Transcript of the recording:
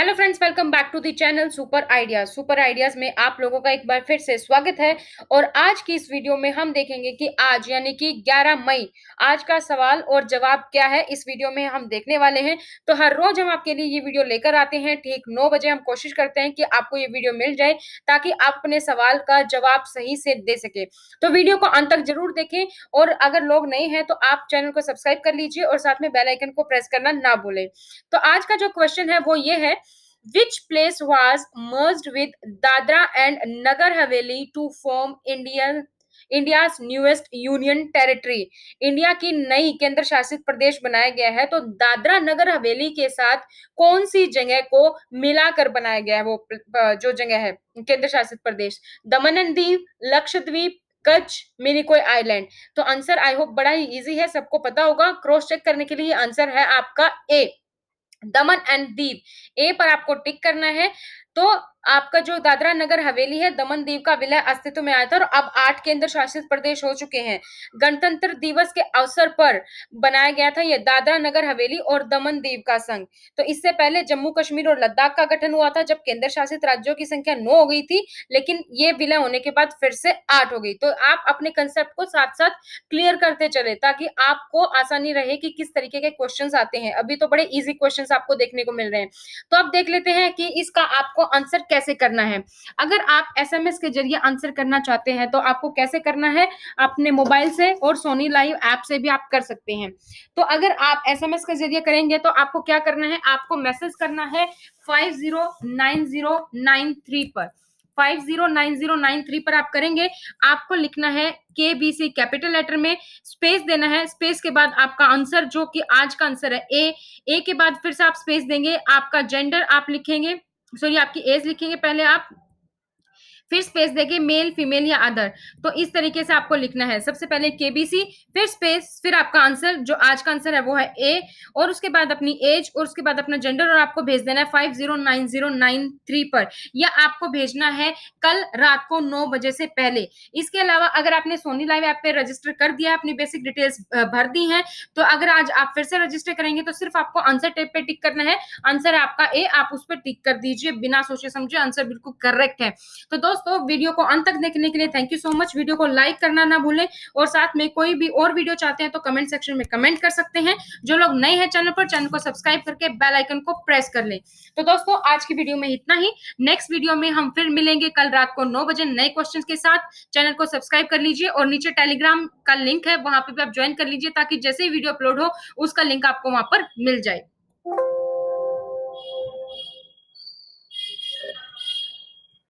hello friends welcome back to the channel Super Ideas Super Ideas में आप लोगों का एक बार फिर से स्वागत है और आज की इस वीडियो में हम देखेंगे कि आज यानी कि 11 मई आज का सवाल और जवाब क्या है इस वीडियो में हम देखने वाले हैं तो हर रोज हम आपके लिए ये वीडियो लेकर आते हैं ठीक नौ बजे हम कोशिश करते हैं कि आपको ये वीडियो मिल जाए ताकि आप अपने सवाल का जवाब सही से दे सके तो वीडियो को अंत तक जरूर देखें और अगर लोग नए हैं तो आप चैनल को सब्सक्राइब कर लीजिए और साथ में बेलाइकन को प्रेस करना ना भूलें तो आज का जो क्वेश्चन है वो ये है which place was merged with Dadra and Nagar Haveli to form Indian India's newest union territory India की नई केंद्र शासित प्रदेश बनाया गया है तो दादरा नगर हवेली के साथ कौन सी जगह को मिलाकर बनाया गया है वो जो जगह है केंद्र शासित प्रदेश दमन द्वीप लक्षद्वीप कच्छ मिनिकोय आइलैंड तो आंसर आई होप बड़ा ही इजी है सबको पता होगा क्रॉस चेक करने के लिए आंसर है आपका ए दमन एंड दीप ए पर आपको टिक करना है तो आपका जो दादरा नगर हवेली है दमन दीव का विलय अस्तित्व में आया था और अब आठ केंद्र शासित प्रदेश हो चुके हैं गणतंत्र दिवस के अवसर पर बनाया गया था यह दादरा नगर हवेली और दमन दीव का संघ तो इससे पहले जम्मू कश्मीर और लद्दाख का गठन हुआ था जब केंद्र शासित राज्यों की संख्या नौ हो गई थी लेकिन ये विलय होने के बाद फिर से आठ हो गई तो आप अपने कंसेप्ट को साथ साथ क्लियर करते चले ताकि आपको आसानी रहे कि किस तरीके के क्वेश्चन आते हैं अभी तो बड़े ईजी क्वेश्चन आपको देखने को मिल रहे हैं तो आप देख लेते हैं कि इसका आपको आपको आंसर कैसे करना है अगर आप एसएमएस के जरिए आंसर करना चाहते हैं तो आपको कैसे करना है अपने मोबाइल से और सोनी लाइव ऐप से भी आप कर सकते हैं तो अगर आप एसएमएस के जरिए करेंगे तो आपको क्या करना है आपको मैसेज करना है five zero nine zero nine three पर 509093 पर आप करेंगे आपको लिखना है K B C capital letter में स्पेस देना है स्पेस के बाद आपका आंसर जो कि आज का आंसर है ए ए के बाद फिर से आप स्पेस देंगे आपका जेंडर आप लिखेंगे सॉरी आपकी एज लिखेंगे पहले आप फिर स्पेस देके मेल फीमेल या अदर तो इस तरीके से आपको लिखना है सबसे पहले केबीसी फिर स्पेस फिर आपका आंसर जो आज का आंसर है वो है ए और उसके बाद अपनी एज और उसके बाद अपना जेंडर और आपको भेज देना है five zero nine zero nine three पर या आपको भेजना है कल रात को नौ बजे से पहले इसके अलावा अगर आपने सोनी लाइव ऐप पे रजिस्टर कर दिया अपनी बेसिक डिटेल्स भर दी है तो अगर आज आप फिर से रजिस्टर करेंगे तो सिर्फ आपको आंसर टेप पे टिक करना है आंसर है आपका ए आप उस पर टिक कर दीजिए बिना सोचे समझे आंसर बिल्कुल करेक्ट है तो दोस्त दोस्तों वीडियो को अंत तक देखने के लिए thank you so much video को लाइक करना ना भूलें और साथ में कोई भी और वीडियो चाहते हैं तो कमेंट सेक्शन में कमेंट कर सकते हैं जो लोग नए हैं चैनल पर चैनल को सब्सक्राइब करके बेल आइकन को प्रेस कर लें तो दोस्तों आज की वीडियो में इतना ही नेक्स्ट वीडियो में हम फिर मिलेंगे कल रात को नौ बजे नए क्वेश्चन के साथ चैनल को सब्सक्राइब कर लीजिए और नीचे टेलीग्राम का लिंक है वहां पर भी आप ज्वाइन कर लीजिए ताकि जैसे ही वीडियो अपलोड हो उसका लिंक आपको वहां पर मिल जाए